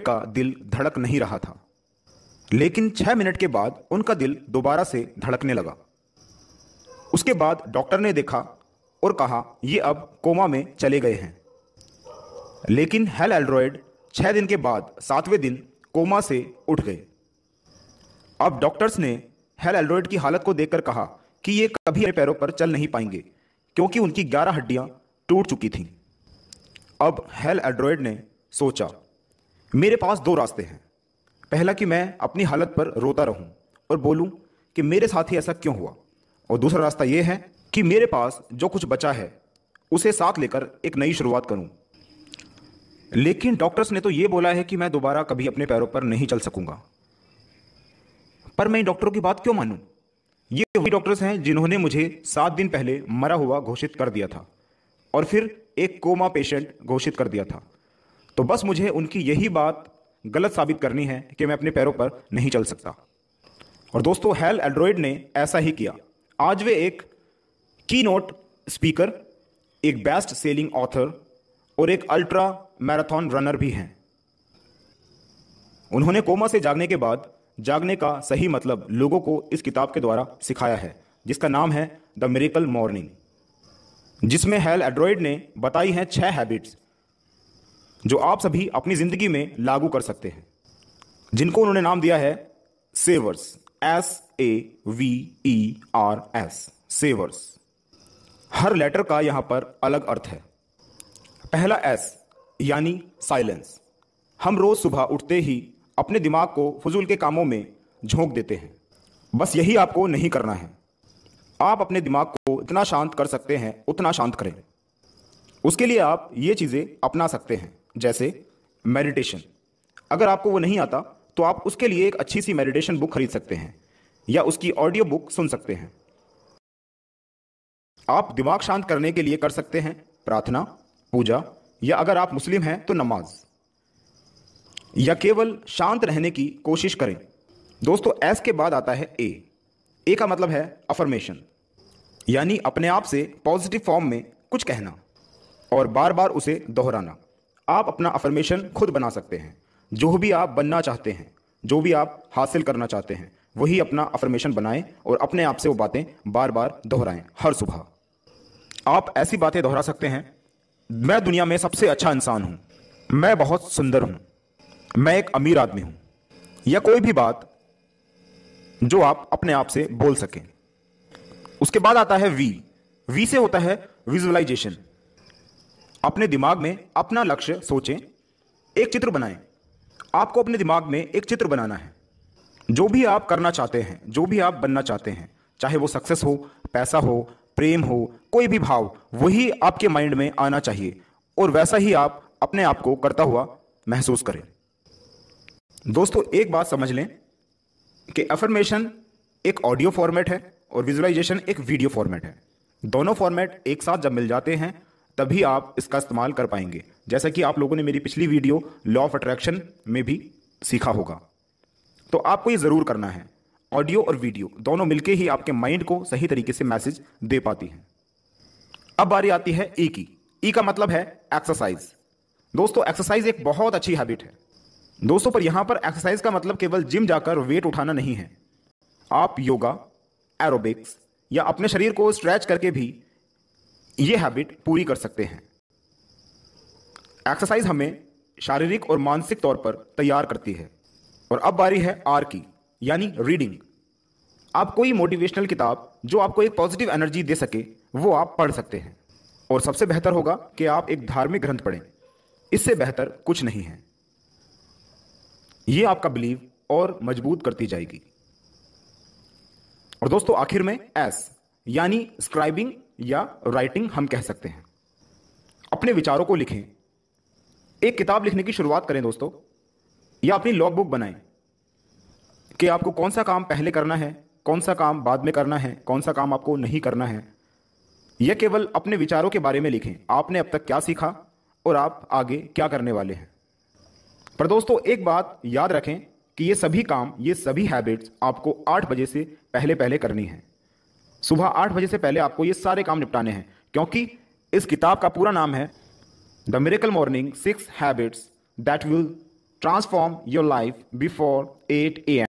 का दिल धड़क नहीं रहा था लेकिन छह मिनट के बाद उनका दिल दोबारा से धड़कने लगा उसके बाद डॉक्टर ने देखा और कहा ये अब कोमा में चले गए हैं लेकिन हेल एल्ड्रॉयड छह दिन के बाद सातवें दिन कोमा से उठ गए अब डॉक्टर्स ने हेल एल्ड्रॉयड की हालत को देखकर कहा कि ये कभी पैरों पर चल नहीं पाएंगे क्योंकि उनकी ग्यारह हड्डियां टूट चुकी थीं अब हेल एल्ड्रॉयड ने सोचा मेरे पास दो रास्ते हैं पहला कि मैं अपनी हालत पर रोता रहूं और बोलूं कि मेरे साथ ही ऐसा क्यों हुआ और दूसरा रास्ता यह है कि मेरे पास जो कुछ बचा है उसे साथ लेकर एक नई शुरुआत करूं लेकिन डॉक्टर्स ने तो ये बोला है कि मैं दोबारा कभी अपने पैरों पर नहीं चल सकूंगा पर मैं डॉक्टरों की बात क्यों मानूं ये वही डॉक्टर्स हैं जिन्होंने मुझे सात दिन पहले मरा हुआ घोषित कर दिया था और फिर एक कोमा पेशेंट घोषित कर दिया था तो बस मुझे उनकी यही बात गलत साबित करनी है कि मैं अपने पैरों पर नहीं चल सकता और दोस्तों हेल एंड्रॉयड ने ऐसा ही किया आज वे एक की नोट स्पीकर एक बेस्ट सेलिंग ऑथर और एक अल्ट्रा मैराथन रनर भी हैं उन्होंने कोमा से जागने के बाद जागने का सही मतलब लोगों को इस किताब के द्वारा सिखाया है जिसका नाम है द मेरिकल मॉर्निंग जिसमें हेल एड्रॉयड ने बताई हैं छह हैबिट्स जो आप सभी अपनी ज़िंदगी में लागू कर सकते हैं जिनको उन्होंने नाम दिया है SAVERS S A V E R S SAVERS हर लेटर का यहाँ पर अलग अर्थ है पहला एस यानी साइलेंस हम रोज़ सुबह उठते ही अपने दिमाग को फजूल के कामों में झोंक देते हैं बस यही आपको नहीं करना है आप अपने दिमाग को इतना शांत कर सकते हैं उतना शांत करें उसके लिए आप ये चीज़ें अपना सकते हैं जैसे मेडिटेशन अगर आपको वो नहीं आता तो आप उसके लिए एक अच्छी सी मेडिटेशन बुक खरीद सकते हैं या उसकी ऑडियो बुक सुन सकते हैं आप दिमाग शांत करने के लिए कर सकते हैं प्रार्थना पूजा या अगर आप मुस्लिम हैं तो नमाज या केवल शांत रहने की कोशिश करें दोस्तों एस के बाद आता है ए ए का मतलब है अफर्मेशन यानी अपने आप से पॉजिटिव फॉर्म में कुछ कहना और बार बार उसे दोहराना आप अपना अफर्मेशन खुद बना सकते हैं जो भी आप बनना चाहते हैं जो भी आप हासिल करना चाहते हैं वही अपना अफर्मेशन बनाएं और अपने आप से वो बातें बार बार दोहराएं हर सुबह आप ऐसी बातें दोहरा सकते हैं मैं दुनिया में सबसे अच्छा इंसान हूँ मैं बहुत सुंदर हूँ मैं एक अमीर आदमी हूँ या कोई भी बात जो आप अपने आप से बोल सकें उसके बाद आता है वी वी से होता है विजुअलाइजेशन अपने दिमाग में अपना लक्ष्य सोचें एक चित्र बनाएं आपको अपने दिमाग में एक चित्र बनाना है जो भी आप करना चाहते हैं जो भी आप बनना चाहते हैं चाहे वो सक्सेस हो पैसा हो प्रेम हो कोई भी भाव वही आपके माइंड में आना चाहिए और वैसा ही आप अपने आप को करता हुआ महसूस करें दोस्तों एक बात समझ लें कि अफर्मेशन एक ऑडियो फॉर्मेट है और विजुलाइजेशन एक वीडियो फॉर्मेट है दोनों फॉर्मेट एक साथ जब मिल जाते हैं तभी आप इसका इस्तेमाल कर पाएंगे जैसा कि आप लोगों ने मेरी पिछली वीडियो लॉ ऑफ अट्रैक्शन में भी सीखा होगा तो आपको ये ज़रूर करना है ऑडियो और वीडियो दोनों मिलके ही आपके माइंड को सही तरीके से मैसेज दे पाती हैं अब बारी आती है ई e की ई e का मतलब है एक्सरसाइज दोस्तों एक्सरसाइज एक बहुत अच्छी हैबिट है दोस्तों पर यहां पर एक्सरसाइज का मतलब केवल जिम जाकर वेट उठाना नहीं है आप योगा एरोबिक्स या अपने शरीर को स्ट्रेच करके भी ये हैबिट पूरी कर सकते हैं एक्सरसाइज हमें शारीरिक और मानसिक तौर पर तैयार करती है और अब बारी है आर की यानी रीडिंग आप कोई मोटिवेशनल किताब जो आपको एक पॉजिटिव एनर्जी दे सके वो आप पढ़ सकते हैं और सबसे बेहतर होगा कि आप एक धार्मिक ग्रंथ पढ़ें इससे बेहतर कुछ नहीं है ये आपका बिलीव और मजबूत करती जाएगी और दोस्तों आखिर में एस यानी स्क्राइबिंग या राइटिंग हम कह सकते हैं अपने विचारों को लिखें एक किताब लिखने की शुरुआत करें दोस्तों या अपनी लॉग बुक बनाएं कि आपको कौन सा काम पहले करना है कौन सा काम बाद में करना है कौन सा काम आपको नहीं करना है यह केवल अपने विचारों के बारे में लिखें आपने अब तक क्या सीखा और आप आगे क्या करने वाले हैं पर दोस्तों एक बात याद रखें कि ये सभी काम ये सभी हैबिट्स आपको आठ बजे से पहले पहले करनी है सुबह आठ बजे से पहले आपको ये सारे काम निपटाने हैं क्योंकि इस किताब का पूरा नाम है the miracle morning six habits that will transform your life before eight A M